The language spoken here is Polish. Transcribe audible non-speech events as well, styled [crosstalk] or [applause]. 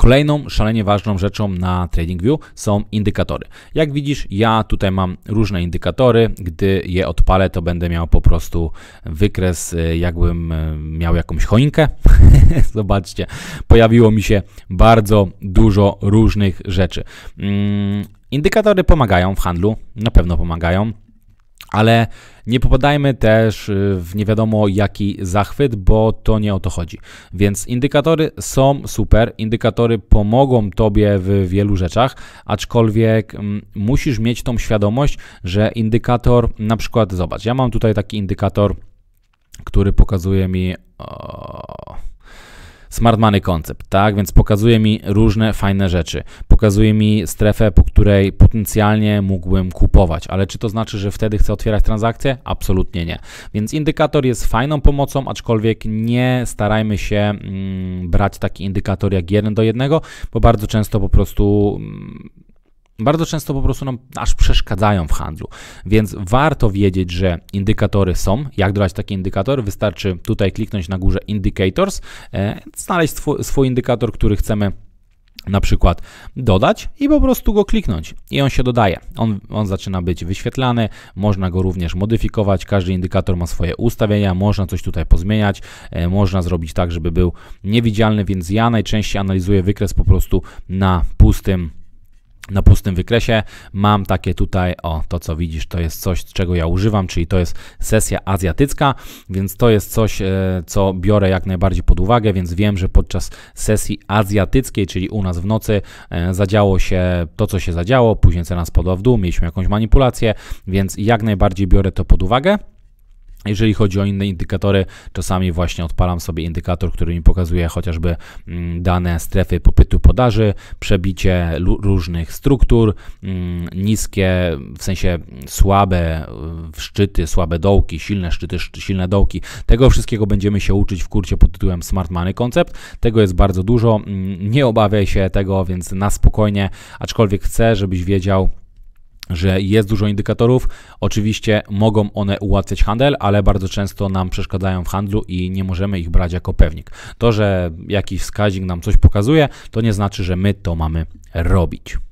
Kolejną szalenie ważną rzeczą na TradingView są indykatory. Jak widzisz, ja tutaj mam różne indykatory. Gdy je odpalę, to będę miał po prostu wykres, y, jakbym y, miał jakąś choinkę. [laughs] Zobaczcie, pojawiło mi się bardzo dużo różnych rzeczy. Mm, indykatory pomagają w handlu, na pewno pomagają. Ale nie popadajmy też y, w nie wiadomo jaki zachwyt, bo to nie o to chodzi. Więc indykatory są super, indykatory pomogą tobie w wielu rzeczach, aczkolwiek mm, musisz mieć tą świadomość, że indykator, na przykład zobacz, ja mam tutaj taki indykator, który pokazuje mi Smart Money Concept, tak? Więc pokazuje mi różne fajne rzeczy. Pokazuje mi strefę, po której potencjalnie mógłbym kupować, ale czy to znaczy, że wtedy chcę otwierać transakcję? Absolutnie nie. Więc indykator jest fajną pomocą, aczkolwiek nie starajmy się mm, brać taki indykator jak jeden do jednego, bo bardzo często po prostu mm, bardzo często po prostu nam aż przeszkadzają w handlu. Więc warto wiedzieć, że indykatory są. Jak dodać taki indykator? Wystarczy tutaj kliknąć na górze Indicators, e, znaleźć swój, swój indykator, który chcemy na przykład dodać i po prostu go kliknąć i on się dodaje. On, on zaczyna być wyświetlany, można go również modyfikować, każdy indykator ma swoje ustawienia, można coś tutaj pozmieniać, e, można zrobić tak, żeby był niewidzialny, więc ja najczęściej analizuję wykres po prostu na pustym na pustym wykresie mam takie tutaj, o to co widzisz, to jest coś, czego ja używam, czyli to jest sesja azjatycka, więc to jest coś, e, co biorę jak najbardziej pod uwagę, więc wiem, że podczas sesji azjatyckiej, czyli u nas w nocy, e, zadziało się to, co się zadziało, później cena spadła w dół, mieliśmy jakąś manipulację, więc jak najbardziej biorę to pod uwagę. Jeżeli chodzi o inne indykatory, czasami właśnie odpalam sobie indykator, który mi pokazuje chociażby mm, dane strefy popytu podaży, przebicie różnych struktur, mm, niskie, w sensie słabe mm, szczyty, słabe dołki, silne szczyty, silne dołki. Tego wszystkiego będziemy się uczyć w kurcie pod tytułem Smart Money Concept. Tego jest bardzo dużo. Nie obawiaj się tego, więc na spokojnie, aczkolwiek chcę, żebyś wiedział, że jest dużo indykatorów. Oczywiście mogą one ułatwiać handel, ale bardzo często nam przeszkadzają w handlu i nie możemy ich brać jako pewnik. To, że jakiś wskaźnik nam coś pokazuje, to nie znaczy, że my to mamy robić.